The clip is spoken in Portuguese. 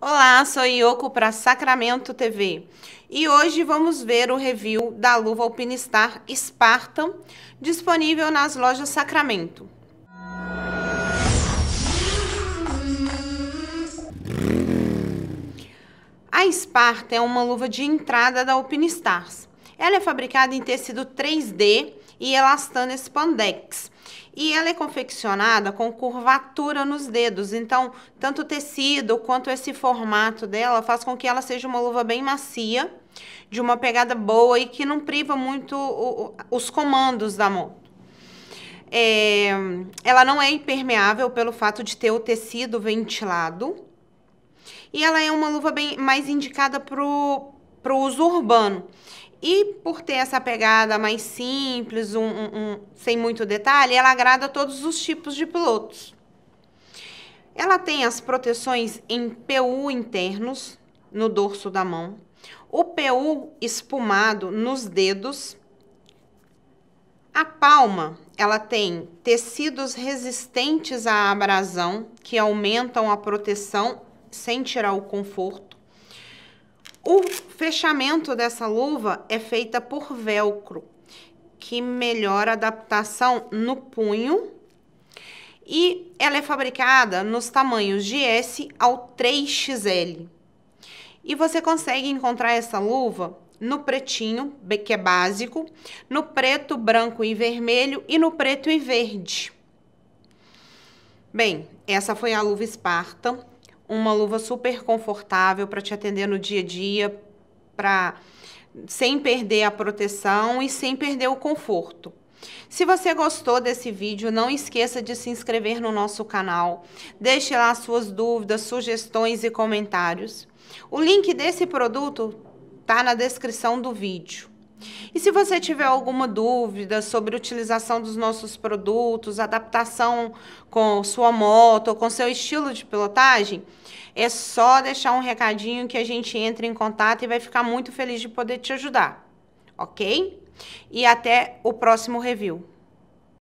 Olá, sou Yoko para Sacramento TV e hoje vamos ver o review da luva Alpinistar Spartan disponível nas lojas Sacramento. A Spartan é uma luva de entrada da Alpinistars. Ela é fabricada em tecido 3D e elastano spandex e ela é confeccionada com curvatura nos dedos, então tanto o tecido quanto esse formato dela faz com que ela seja uma luva bem macia, de uma pegada boa e que não priva muito o, os comandos da mão. É, ela não é impermeável pelo fato de ter o tecido ventilado. E ela é uma luva bem mais indicada para o uso urbano. E por ter essa pegada mais simples, um, um, um, sem muito detalhe, ela agrada todos os tipos de pilotos. Ela tem as proteções em PU internos no dorso da mão, o PU espumado nos dedos. A palma, ela tem tecidos resistentes à abrasão, que aumentam a proteção sem tirar o conforto. O fechamento dessa luva é feita por velcro, que melhora a adaptação no punho. E ela é fabricada nos tamanhos de S ao 3XL. E você consegue encontrar essa luva no pretinho, que é básico, no preto, branco e vermelho e no preto e verde. Bem, essa foi a luva Esparta uma luva super confortável para te atender no dia a dia, para sem perder a proteção e sem perder o conforto. Se você gostou desse vídeo, não esqueça de se inscrever no nosso canal. Deixe lá suas dúvidas, sugestões e comentários. O link desse produto está na descrição do vídeo. E se você tiver alguma dúvida sobre utilização dos nossos produtos, adaptação com sua moto ou com seu estilo de pilotagem, é só deixar um recadinho que a gente entra em contato e vai ficar muito feliz de poder te ajudar, ok? E até o próximo review.